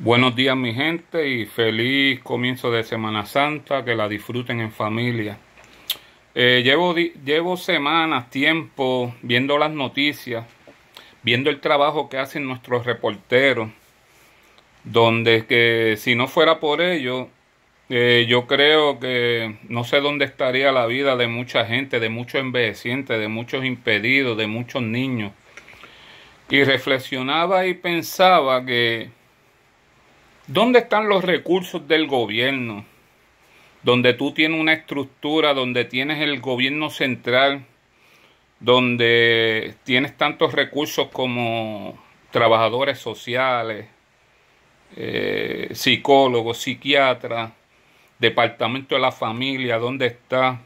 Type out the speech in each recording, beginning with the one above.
Buenos días mi gente y feliz comienzo de Semana Santa, que la disfruten en familia. Eh, llevo, semanas, tiempo viendo las noticias, viendo el trabajo que hacen nuestros reporteros, donde que si no fuera por ellos, eh, yo creo que no sé dónde estaría la vida de mucha gente, de muchos envejecientes, de muchos impedidos, de muchos niños. Y reflexionaba y pensaba que ¿Dónde están los recursos del gobierno? Donde tú tienes una estructura, donde tienes el gobierno central, donde tienes tantos recursos como trabajadores sociales, eh, psicólogos, psiquiatras, departamento de la familia, ¿dónde está?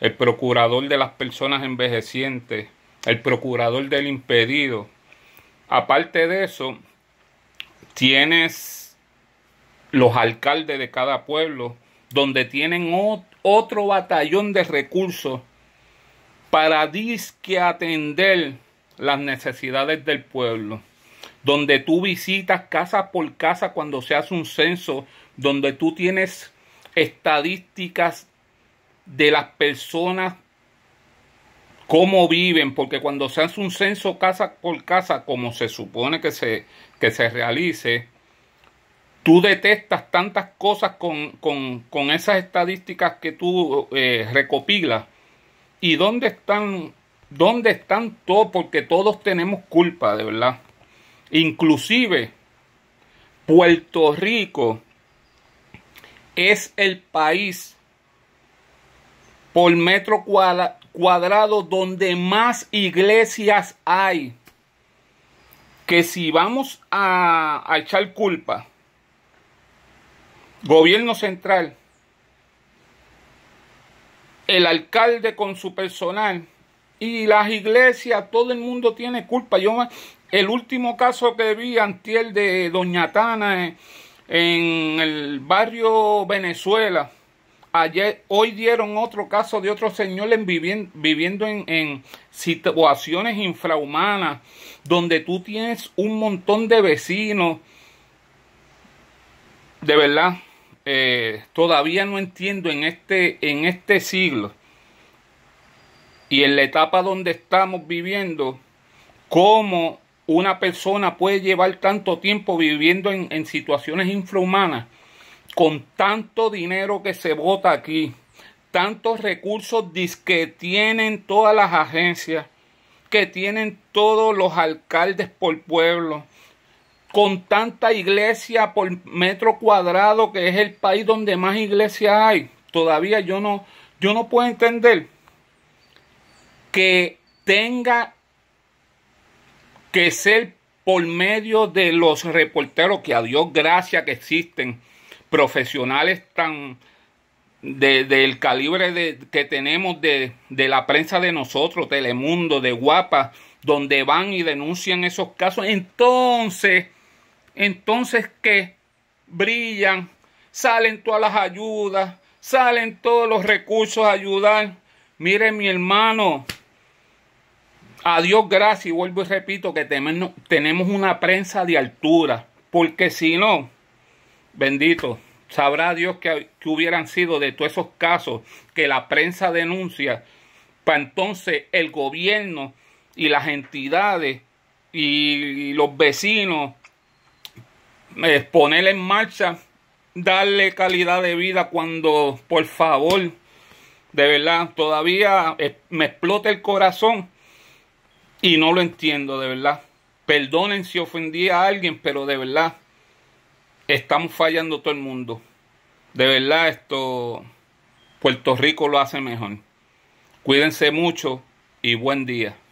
El procurador de las personas envejecientes, el procurador del impedido. Aparte de eso, tienes los alcaldes de cada pueblo, donde tienen otro batallón de recursos para disque atender las necesidades del pueblo, donde tú visitas casa por casa cuando se hace un censo, donde tú tienes estadísticas de las personas cómo viven, porque cuando se hace un censo casa por casa, como se supone que se, que se realice, tú detestas tantas cosas con, esas estadísticas que tú eh, recopilas. ¿Y dónde están, dónde están todos? Porque todos tenemos culpa, de verdad. Inclusive, Puerto Rico es el país por metro cuadrado donde más iglesias hay. Que si vamos a echar culpa, Gobierno central. El alcalde con su personal. Y las iglesias, todo el mundo tiene culpa. Yo el último caso que vi antiel de Doña Tana eh, en el barrio Venezuela. Ayer, hoy dieron otro caso de otro señor viviendo, viviendo en situaciones infrahumanas, donde tú tienes un montón de vecinos. De verdad, eh, todavía no entiendo en este, en este siglo y en la etapa donde estamos viviendo, cómo una persona puede llevar tanto tiempo viviendo en, en situaciones infrahumanas con tanto dinero que se vota aquí, tantos recursos que tienen todas las agencias, que tienen todos los alcaldes por pueblo, con tanta iglesia por metro cuadrado, que es el país donde más iglesia hay. Todavía yo no, yo no puedo entender que tenga que ser por medio de los reporteros, que a Dios gracias que existen profesionales tan del calibre que tenemos de, la prensa de nosotros, Telemundo, de Guapa, donde van y denuncian esos casos. Entonces, entonces que brillan, salen todas las ayudas, salen todos los recursos a ayudar. Miren mi hermano, a Dios gracias, y vuelvo y repito que tenemos una prensa de altura, porque si no, bendito, sabrá Dios que hubieran sido de todos esos casos que la prensa denuncia, para entonces el gobierno y las entidades y los vecinos eh, ponerle en marcha, darle calidad de vida cuando, por favor, de verdad, todavía eh, me explota el corazón y no lo entiendo, de verdad. Perdonen si ofendí a alguien, pero de verdad, estamos fallando todo el mundo. De verdad, esto Puerto Rico lo hace mejor. Cuídense mucho y buen día.